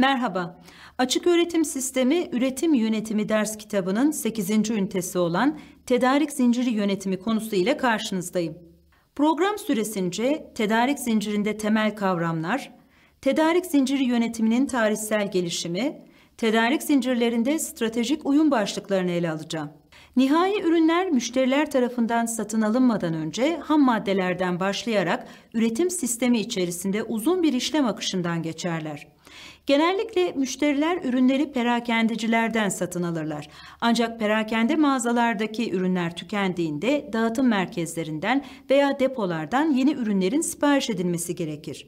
Merhaba. Açık Öğretim Sistemi Üretim Yönetimi ders kitabının 8. ünitesi olan Tedarik Zinciri Yönetimi konusu ile karşınızdayım. Program süresince tedarik zincirinde temel kavramlar, tedarik zinciri yönetiminin tarihsel gelişimi, tedarik zincirlerinde stratejik uyum başlıklarını ele alacağım. Nihai ürünler müşteriler tarafından satın alınmadan önce ham maddelerden başlayarak üretim sistemi içerisinde uzun bir işlem akışından geçerler. Genellikle müşteriler ürünleri perakendecilerden satın alırlar. Ancak perakende mağazalardaki ürünler tükendiğinde dağıtım merkezlerinden veya depolardan yeni ürünlerin sipariş edilmesi gerekir.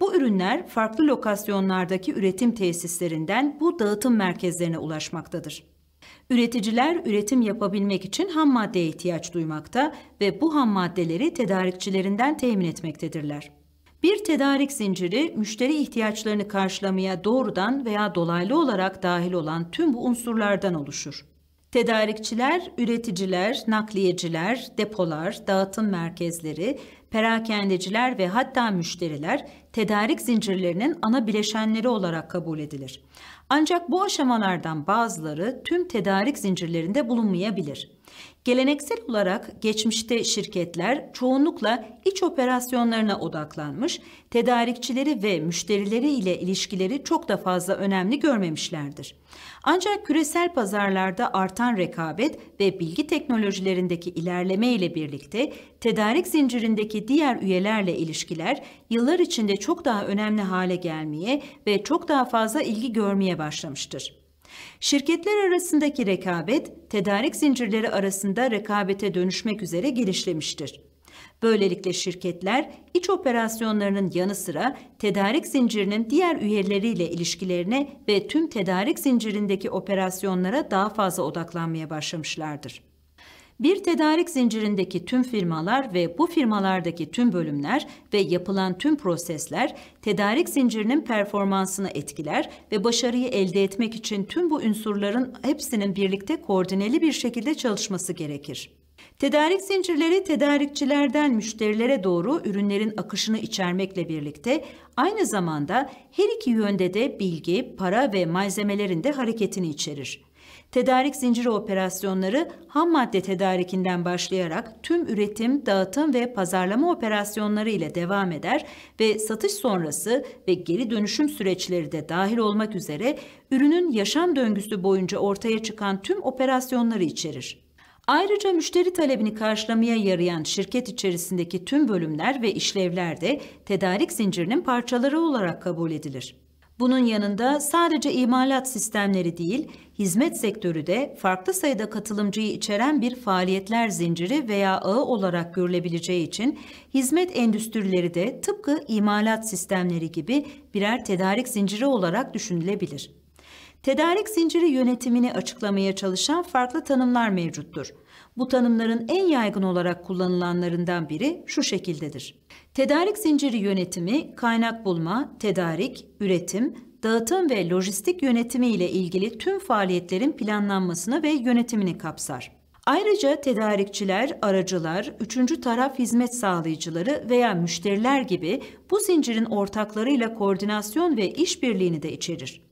Bu ürünler farklı lokasyonlardaki üretim tesislerinden bu dağıtım merkezlerine ulaşmaktadır. Üreticiler üretim yapabilmek için ham maddeye ihtiyaç duymakta ve bu ham maddeleri tedarikçilerinden temin etmektedirler. Bir tedarik zinciri müşteri ihtiyaçlarını karşılamaya doğrudan veya dolaylı olarak dahil olan tüm bu unsurlardan oluşur. Tedarikçiler, üreticiler, nakliyeciler, depolar, dağıtım merkezleri, perakendeciler ve hatta müşteriler tedarik zincirlerinin ana bileşenleri olarak kabul edilir. Ancak bu aşamalardan bazıları tüm tedarik zincirlerinde bulunmayabilir. Geleneksel olarak geçmişte şirketler çoğunlukla iç operasyonlarına odaklanmış, tedarikçileri ve müşterileri ile ilişkileri çok da fazla önemli görmemişlerdir. Ancak küresel pazarlarda artan rekabet ve bilgi teknolojilerindeki ilerleme ile birlikte tedarik zincirindeki diğer üyelerle ilişkiler yıllar içinde çok daha önemli hale gelmeye ve çok daha fazla ilgi görmeye başlamıştır. Şirketler arasındaki rekabet, tedarik zincirleri arasında rekabete dönüşmek üzere gelişlemiştir. Böylelikle şirketler iç operasyonlarının yanı sıra tedarik zincirinin diğer üyeleriyle ilişkilerine ve tüm tedarik zincirindeki operasyonlara daha fazla odaklanmaya başlamışlardır. Bir tedarik zincirindeki tüm firmalar ve bu firmalardaki tüm bölümler ve yapılan tüm prosesler tedarik zincirinin performansını etkiler ve başarıyı elde etmek için tüm bu unsurların hepsinin birlikte koordineli bir şekilde çalışması gerekir. Tedarik zincirleri tedarikçilerden müşterilere doğru ürünlerin akışını içermekle birlikte aynı zamanda her iki yönde de bilgi, para ve malzemelerin de hareketini içerir. Tedarik zinciri operasyonları ham madde tedarikinden başlayarak tüm üretim, dağıtım ve pazarlama operasyonları ile devam eder ve satış sonrası ve geri dönüşüm süreçleri de dahil olmak üzere ürünün yaşam döngüsü boyunca ortaya çıkan tüm operasyonları içerir. Ayrıca müşteri talebini karşılamaya yarayan şirket içerisindeki tüm bölümler ve işlevler de tedarik zincirinin parçaları olarak kabul edilir. Bunun yanında sadece imalat sistemleri değil, hizmet sektörü de farklı sayıda katılımcıyı içeren bir faaliyetler zinciri veya ağı olarak görülebileceği için hizmet endüstrileri de tıpkı imalat sistemleri gibi birer tedarik zinciri olarak düşünülebilir tedarik zinciri yönetimini açıklamaya çalışan farklı tanımlar mevcuttur. Bu tanımların en yaygın olarak kullanılanlarından biri şu şekildedir. Tedarik zinciri yönetimi kaynak bulma, tedarik, üretim, dağıtım ve lojistik yönetimi ile ilgili tüm faaliyetlerin planlanmasını ve yönetimini kapsar. Ayrıca tedarikçiler, aracılar, üçüncü taraf hizmet sağlayıcıları veya müşteriler gibi bu zincirin ortaklarıyla koordinasyon ve işbirliğini de içerir.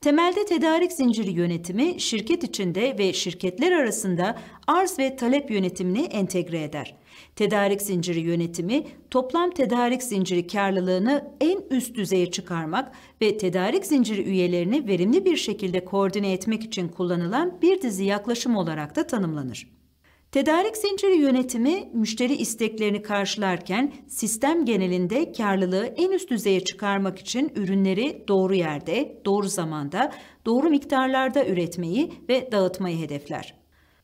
Temelde tedarik zinciri yönetimi şirket içinde ve şirketler arasında arz ve talep yönetimini entegre eder. Tedarik zinciri yönetimi toplam tedarik zinciri karlılığını en üst düzeye çıkarmak ve tedarik zinciri üyelerini verimli bir şekilde koordine etmek için kullanılan bir dizi yaklaşım olarak da tanımlanır. Tedarik zinciri yönetimi müşteri isteklerini karşılarken sistem genelinde karlılığı en üst düzeye çıkarmak için ürünleri doğru yerde, doğru zamanda, doğru miktarlarda üretmeyi ve dağıtmayı hedefler.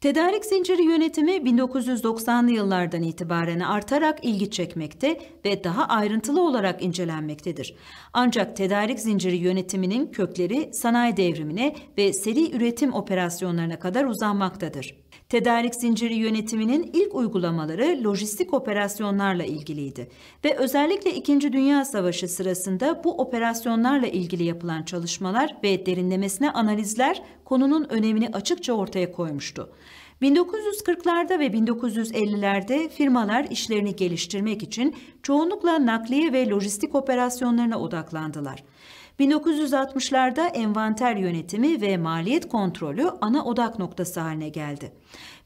Tedarik zinciri yönetimi 1990'lı yıllardan itibaren artarak ilgi çekmekte ve daha ayrıntılı olarak incelenmektedir. Ancak tedarik zinciri yönetiminin kökleri sanayi devrimine ve seri üretim operasyonlarına kadar uzanmaktadır. Tedarik zinciri yönetiminin ilk uygulamaları lojistik operasyonlarla ilgiliydi ve özellikle 2. Dünya Savaşı sırasında bu operasyonlarla ilgili yapılan çalışmalar ve derinlemesine analizler konunun önemini açıkça ortaya koymuştu. 1940'larda ve 1950'lerde firmalar işlerini geliştirmek için çoğunlukla nakliye ve lojistik operasyonlarına odaklandılar. 1960'larda envanter yönetimi ve maliyet kontrolü ana odak noktası haline geldi.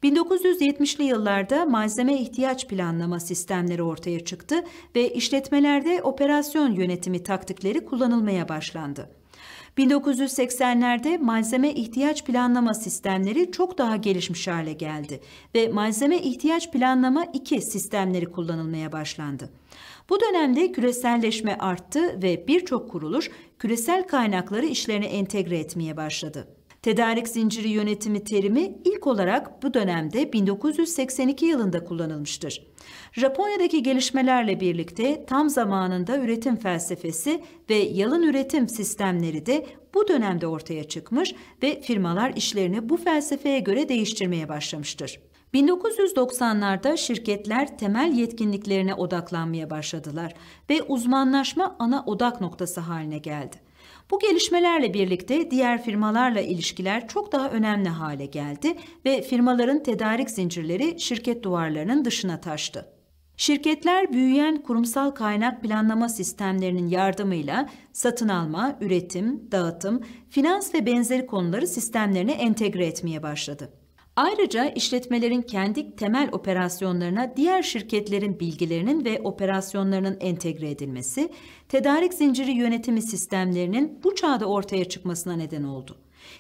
1970'li yıllarda malzeme ihtiyaç planlama sistemleri ortaya çıktı ve işletmelerde operasyon yönetimi taktikleri kullanılmaya başlandı. 1980'lerde malzeme ihtiyaç planlama sistemleri çok daha gelişmiş hale geldi ve malzeme ihtiyaç planlama 2 sistemleri kullanılmaya başlandı. Bu dönemde küreselleşme arttı ve birçok kuruluş küresel kaynakları işlerine entegre etmeye başladı. Tedarik zinciri yönetimi terimi ilk olarak bu dönemde 1982 yılında kullanılmıştır. Japonya'daki gelişmelerle birlikte tam zamanında üretim felsefesi ve yalın üretim sistemleri de bu dönemde ortaya çıkmış ve firmalar işlerini bu felsefeye göre değiştirmeye başlamıştır. 1990'larda şirketler temel yetkinliklerine odaklanmaya başladılar ve uzmanlaşma ana odak noktası haline geldi. Bu gelişmelerle birlikte diğer firmalarla ilişkiler çok daha önemli hale geldi ve firmaların tedarik zincirleri şirket duvarlarının dışına taştı. Şirketler büyüyen kurumsal kaynak planlama sistemlerinin yardımıyla satın alma, üretim, dağıtım, finans ve benzeri konuları sistemlerine entegre etmeye başladı. Ayrıca işletmelerin kendi temel operasyonlarına diğer şirketlerin bilgilerinin ve operasyonlarının entegre edilmesi, tedarik zinciri yönetimi sistemlerinin bu çağda ortaya çıkmasına neden oldu.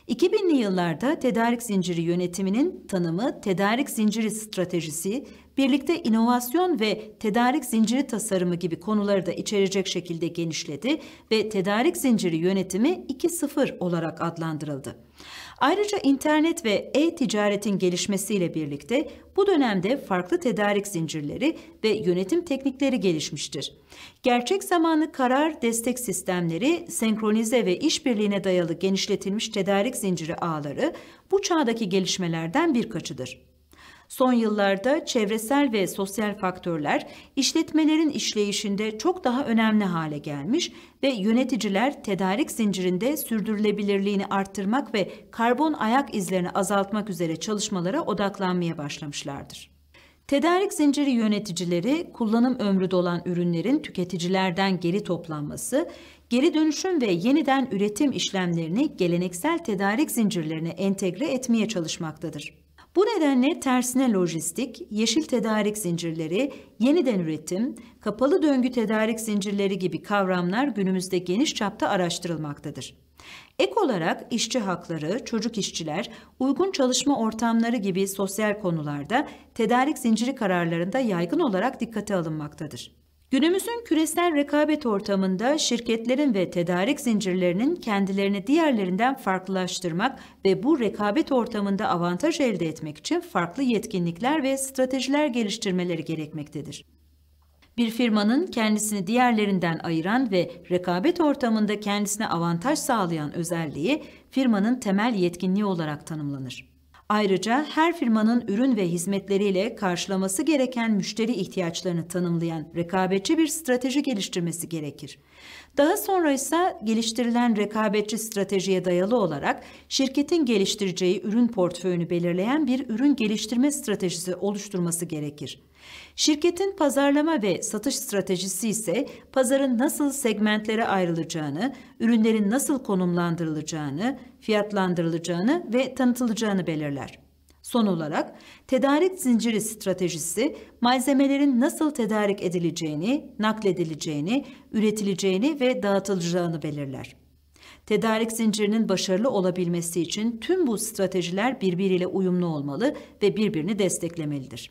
2000'li yıllarda tedarik zinciri yönetiminin tanımı tedarik zinciri stratejisi, birlikte inovasyon ve tedarik zinciri tasarımı gibi konuları da içerecek şekilde genişledi ve tedarik zinciri yönetimi 2.0 olarak adlandırıldı. Ayrıca internet ve e-ticaretin gelişmesiyle birlikte bu dönemde farklı tedarik zincirleri ve yönetim teknikleri gelişmiştir. Gerçek zamanlı karar destek sistemleri, senkronize ve işbirliğine dayalı genişletilmiş tedarik zinciri ağları bu çağdaki gelişmelerden birkaçıdır. Son yıllarda çevresel ve sosyal faktörler işletmelerin işleyişinde çok daha önemli hale gelmiş ve yöneticiler tedarik zincirinde sürdürülebilirliğini arttırmak ve karbon ayak izlerini azaltmak üzere çalışmalara odaklanmaya başlamışlardır. Tedarik zinciri yöneticileri kullanım ömrü dolan ürünlerin tüketicilerden geri toplanması, geri dönüşüm ve yeniden üretim işlemlerini geleneksel tedarik zincirlerine entegre etmeye çalışmaktadır. Bu nedenle tersine lojistik, yeşil tedarik zincirleri, yeniden üretim, kapalı döngü tedarik zincirleri gibi kavramlar günümüzde geniş çapta araştırılmaktadır. Ek olarak işçi hakları, çocuk işçiler, uygun çalışma ortamları gibi sosyal konularda tedarik zinciri kararlarında yaygın olarak dikkate alınmaktadır. Günümüzün küresel rekabet ortamında şirketlerin ve tedarik zincirlerinin kendilerini diğerlerinden farklılaştırmak ve bu rekabet ortamında avantaj elde etmek için farklı yetkinlikler ve stratejiler geliştirmeleri gerekmektedir. Bir firmanın kendisini diğerlerinden ayıran ve rekabet ortamında kendisine avantaj sağlayan özelliği firmanın temel yetkinliği olarak tanımlanır. Ayrıca her firmanın ürün ve hizmetleriyle karşılaması gereken müşteri ihtiyaçlarını tanımlayan rekabetçi bir strateji geliştirmesi gerekir. Daha sonra ise geliştirilen rekabetçi stratejiye dayalı olarak şirketin geliştireceği ürün portföyünü belirleyen bir ürün geliştirme stratejisi oluşturması gerekir. Şirketin pazarlama ve satış stratejisi ise pazarın nasıl segmentlere ayrılacağını, ürünlerin nasıl konumlandırılacağını, fiyatlandırılacağını ve tanıtılacağını belirler. Son olarak tedarik zinciri stratejisi malzemelerin nasıl tedarik edileceğini, nakledileceğini, üretileceğini ve dağıtılacağını belirler. Tedarik zincirinin başarılı olabilmesi için tüm bu stratejiler birbiriyle uyumlu olmalı ve birbirini desteklemelidir.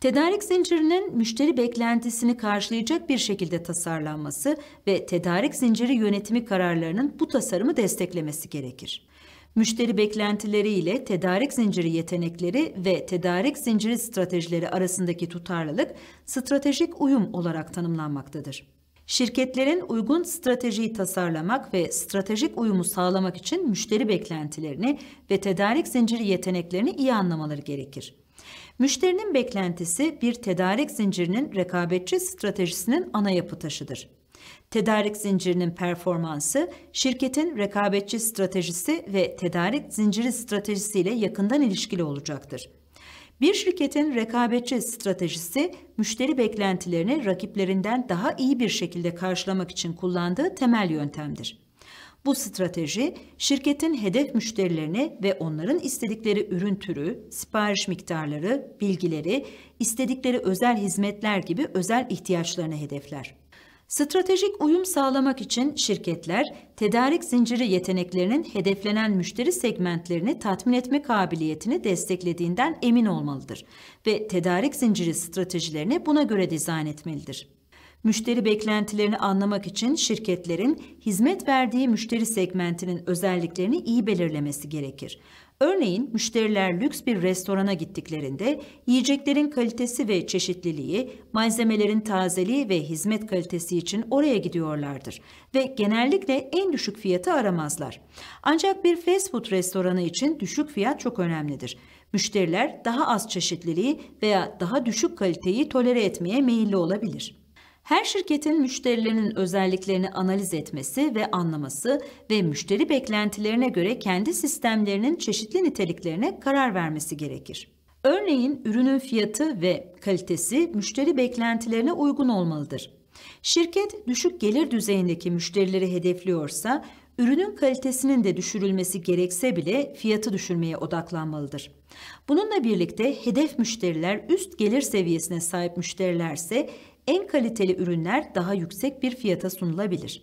Tedarik zincirinin müşteri beklentisini karşılayacak bir şekilde tasarlanması ve tedarik zinciri yönetimi kararlarının bu tasarımı desteklemesi gerekir müşteri beklentileri ile tedarik zinciri yetenekleri ve tedarik zinciri stratejileri arasındaki tutarlılık stratejik uyum olarak tanımlanmaktadır. Şirketlerin uygun stratejiyi tasarlamak ve stratejik uyumu sağlamak için müşteri beklentilerini ve tedarik zinciri yeteneklerini iyi anlamaları gerekir. Müşterinin beklentisi bir tedarik zincirinin rekabetçi stratejisinin ana yapı taşıdır. Tedarik zincirinin performansı, şirketin rekabetçi stratejisi ve tedarik zinciri stratejisiyle yakından ilişkili olacaktır. Bir şirketin rekabetçi stratejisi, müşteri beklentilerini rakiplerinden daha iyi bir şekilde karşılamak için kullandığı temel yöntemdir. Bu strateji, şirketin hedef müşterilerini ve onların istedikleri ürün türü, sipariş miktarları, bilgileri, istedikleri özel hizmetler gibi özel ihtiyaçlarını hedefler. Stratejik uyum sağlamak için şirketler tedarik zinciri yeteneklerinin hedeflenen müşteri segmentlerini tatmin etme kabiliyetini desteklediğinden emin olmalıdır ve tedarik zinciri stratejilerini buna göre dizayn etmelidir. Müşteri beklentilerini anlamak için şirketlerin hizmet verdiği müşteri segmentinin özelliklerini iyi belirlemesi gerekir. Örneğin müşteriler lüks bir restorana gittiklerinde yiyeceklerin kalitesi ve çeşitliliği, malzemelerin tazeliği ve hizmet kalitesi için oraya gidiyorlardır ve genellikle en düşük fiyatı aramazlar. Ancak bir fast food restoranı için düşük fiyat çok önemlidir. Müşteriler daha az çeşitliliği veya daha düşük kaliteyi tolere etmeye meyilli olabilir. Her şirketin müşterilerinin özelliklerini analiz etmesi ve anlaması ve müşteri beklentilerine göre kendi sistemlerinin çeşitli niteliklerine karar vermesi gerekir. Örneğin ürünün fiyatı ve kalitesi müşteri beklentilerine uygun olmalıdır. Şirket düşük gelir düzeyindeki müşterileri hedefliyorsa ürünün kalitesinin de düşürülmesi gerekse bile fiyatı düşürmeye odaklanmalıdır. Bununla birlikte hedef müşteriler üst gelir seviyesine sahip müşterilerse en kaliteli ürünler daha yüksek bir fiyata sunulabilir.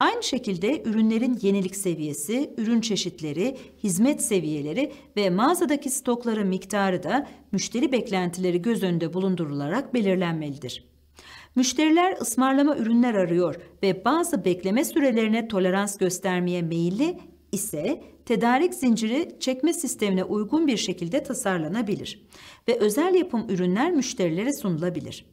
Aynı şekilde ürünlerin yenilik seviyesi, ürün çeşitleri, hizmet seviyeleri ve mağazadaki stokların miktarı da müşteri beklentileri göz önünde bulundurularak belirlenmelidir. Müşteriler ısmarlama ürünler arıyor ve bazı bekleme sürelerine tolerans göstermeye meyilli ise tedarik zinciri çekme sistemine uygun bir şekilde tasarlanabilir ve özel yapım ürünler müşterilere sunulabilir.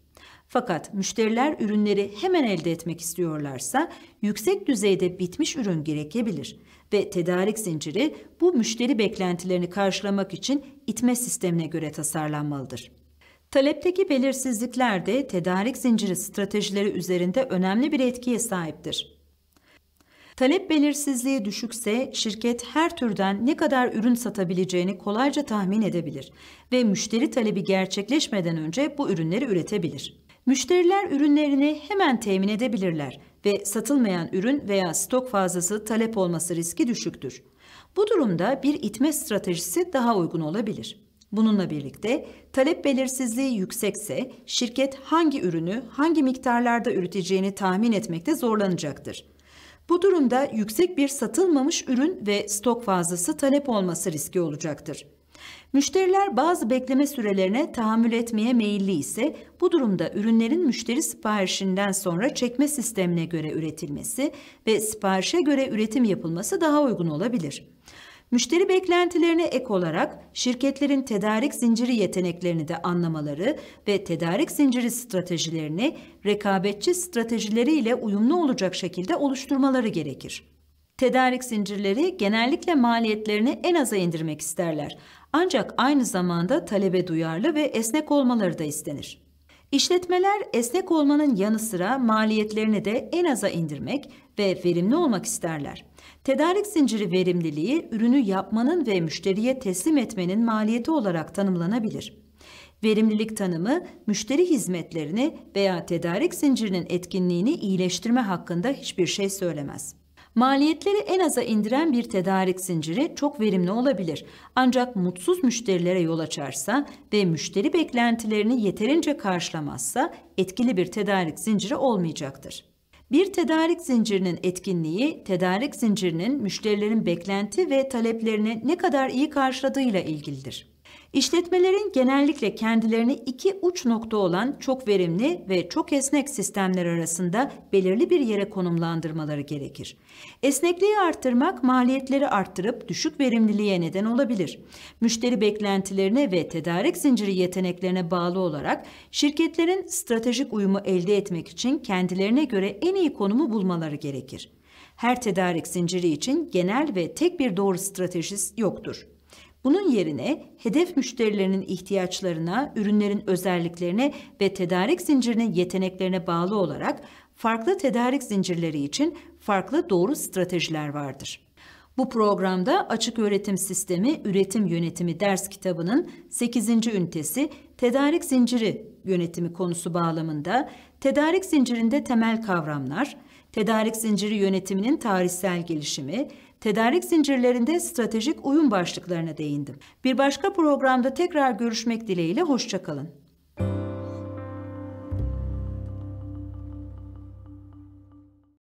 Fakat müşteriler ürünleri hemen elde etmek istiyorlarsa yüksek düzeyde bitmiş ürün gerekebilir ve tedarik zinciri bu müşteri beklentilerini karşılamak için itme sistemine göre tasarlanmalıdır. Talepteki belirsizlikler de tedarik zinciri stratejileri üzerinde önemli bir etkiye sahiptir. Talep belirsizliği düşükse şirket her türden ne kadar ürün satabileceğini kolayca tahmin edebilir ve müşteri talebi gerçekleşmeden önce bu ürünleri üretebilir. Müşteriler ürünlerini hemen temin edebilirler ve satılmayan ürün veya stok fazlası talep olması riski düşüktür. Bu durumda bir itme stratejisi daha uygun olabilir. Bununla birlikte talep belirsizliği yüksekse şirket hangi ürünü hangi miktarlarda üreteceğini tahmin etmekte zorlanacaktır. Bu durumda yüksek bir satılmamış ürün ve stok fazlası talep olması riski olacaktır. Müşteriler bazı bekleme sürelerine tahammül etmeye meyilli ise bu durumda ürünlerin müşteri siparişinden sonra çekme sistemine göre üretilmesi ve siparişe göre üretim yapılması daha uygun olabilir. Müşteri beklentilerine ek olarak şirketlerin tedarik zinciri yeteneklerini de anlamaları ve tedarik zinciri stratejilerini rekabetçi stratejileriyle uyumlu olacak şekilde oluşturmaları gerekir. Tedarik zincirleri genellikle maliyetlerini en aza indirmek isterler. Ancak aynı zamanda talebe duyarlı ve esnek olmaları da istenir. İşletmeler esnek olmanın yanı sıra maliyetlerini de en aza indirmek ve verimli olmak isterler. Tedarik zinciri verimliliği ürünü yapmanın ve müşteriye teslim etmenin maliyeti olarak tanımlanabilir. Verimlilik tanımı müşteri hizmetlerini veya tedarik zincirinin etkinliğini iyileştirme hakkında hiçbir şey söylemez. Maliyetleri en aza indiren bir tedarik zinciri çok verimli olabilir. Ancak mutsuz müşterilere yol açarsa ve müşteri beklentilerini yeterince karşılamazsa etkili bir tedarik zinciri olmayacaktır. Bir tedarik zincirinin etkinliği, tedarik zincirinin müşterilerin beklenti ve taleplerini ne kadar iyi karşıladığıyla ilgilidir. İşletmelerin genellikle kendilerini iki uç nokta olan çok verimli ve çok esnek sistemler arasında belirli bir yere konumlandırmaları gerekir. Esnekliği arttırmak maliyetleri arttırıp düşük verimliliğe neden olabilir. Müşteri beklentilerine ve tedarik zinciri yeteneklerine bağlı olarak şirketlerin stratejik uyumu elde etmek için kendilerine göre en iyi konumu bulmaları gerekir. Her tedarik zinciri için genel ve tek bir doğru stratejist yoktur. Bunun yerine hedef müşterilerinin ihtiyaçlarına, ürünlerin özelliklerine ve tedarik zincirinin yeteneklerine bağlı olarak farklı tedarik zincirleri için farklı doğru stratejiler vardır. Bu programda Açık Öğretim Sistemi Üretim Yönetimi ders kitabının 8. ünitesi Tedarik Zinciri Yönetimi konusu bağlamında tedarik zincirinde temel kavramlar, tedarik zinciri yönetiminin tarihsel gelişimi, tedarik zincirlerinde stratejik uyum başlıklarına değindim. Bir başka programda tekrar görüşmek dileğiyle hoşçakalın.